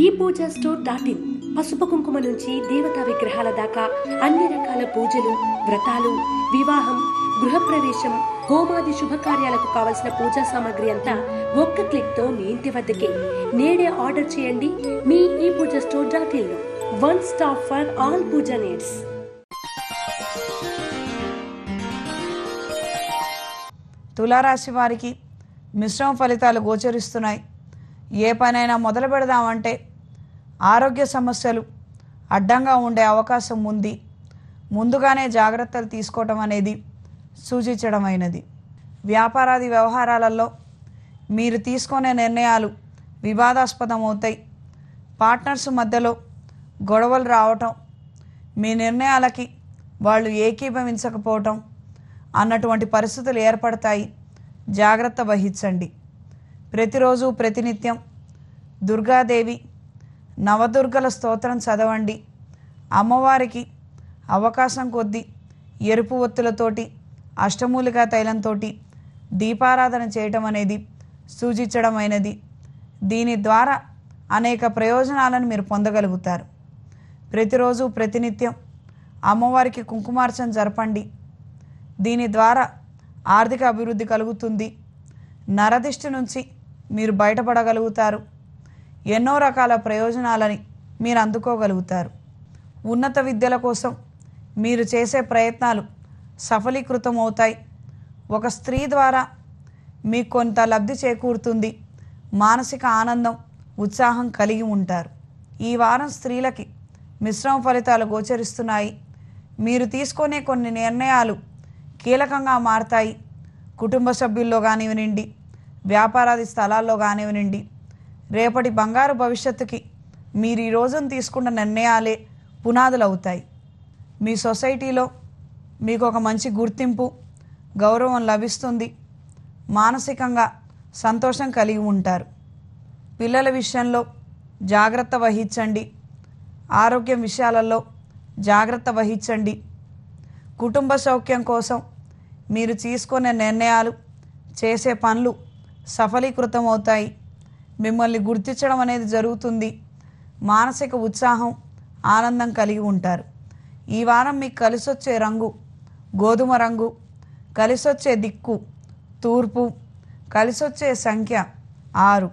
ఈ Puja store dot in పసుపు కుంకుమ నుంచి దేవతా విగ్రహాల దాకా అన్ని రకాల పూజలు వ్రతాలు వివాహం గృహప్రవేశం హోమాది శుభకార్యాలకు కావలసిన పూజా సామాగ్రి అంతా ఒక్క క్లిక్తో మీ ఇంటి వద్దకే నేడే ఆర్డర్ చేయండి మీ ఈ Puja store dot in one stop for all puja needs తులారాశి వారికి మిశ్రమ ఫలితాలు గోచరిస్తున్నాయి ఏ పనైనా మొదలు పెడదామంటే ఆరోగ్య సమస్యలు అడ్డంగా ఉండే అవకాశం ఉంది ముందుగానే జాగ్రత్తలు తీసుకోవటం అనేది సూచించడమైనది వ్యాపారాది వ్యవహారాలలో మీరు తీసుకునే నిర్ణయాలు వివాదాస్పదం అవుతాయి పార్ట్నర్స్ మధ్యలో గొడవలు రావటం మీ నిర్ణయాలకి వాళ్ళు ఏకీభవించకపోవటం అన్నటువంటి పరిస్థితులు ఏర్పడతాయి జాగ్రత్త వహించండి ప్రతిరోజు ప్రతినిత్యం దుర్గాదేవి నవదుర్గల స్తోత్రం చదవండి అమ్మవారికి అవకాశం కొద్దీ ఎరుపు ఒత్తులతోటి అష్టమూలికా తైలంతో దీపారాధన చేయటం అనేది సూచించడమైనది దీని ద్వారా అనేక ప్రయోజనాలను మీరు పొందగలుగుతారు ప్రతిరోజు ప్రతినిత్యం అమ్మవారికి కుంకుమార్చన జరపండి దీని ద్వారా ఆర్థిక అభివృద్ధి కలుగుతుంది నరదిష్టి నుంచి మీరు బయటపడగలుగుతారు ఎన్నో రకాల ప్రయోజనాలని మీరు అందుకోగలుగుతారు ఉన్నత విద్యల కోసం మీరు చేసే ప్రయత్నాలు సఫలీకృతం అవుతాయి ఒక స్త్రీ ద్వారా మీకు కొంత లబ్ధి చేకూరుతుంది మానసిక ఆనందం ఉత్సాహం కలిగి ఉంటారు ఈ వారం స్త్రీలకి మిశ్రమ ఫలితాలు గోచరిస్తున్నాయి మీరు తీసుకునే కొన్ని నిర్ణయాలు కీలకంగా మారతాయి కుటుంబ సభ్యుల్లో కానివ్వనండి వ్యాపారాది స్థలాల్లో కానివ్వనండి రేపటి బంగారు భవిష్యత్తుకి మీరు ఈ రోజున తీసుకున్న నిర్ణయాలే పునాదులు అవుతాయి మీ సొసైటీలో మీకు ఒక మంచి గుర్తింపు గౌరవం లభిస్తుంది మానసికంగా సంతోషం కలిగి ఉంటారు పిల్లల విషయంలో జాగ్రత్త వహించండి ఆరోగ్యం విషయాలలో జాగ్రత్త వహించండి కుటుంబ సౌఖ్యం కోసం మీరు తీసుకునే నిర్ణయాలు చేసే పనులు సఫలీకృతం అవుతాయి మిమ్మల్ని గుర్తించడం అనేది జరుగుతుంది మానసిక ఉత్సాహం ఆనందం కలిగి ఉంటారు ఈ వారం మీకు కలిసొచ్చే రంగు గోధుమ రంగు కలిసొచ్చే దిక్కు తూర్పు కలిసొచ్చే సంఖ్య ఆరు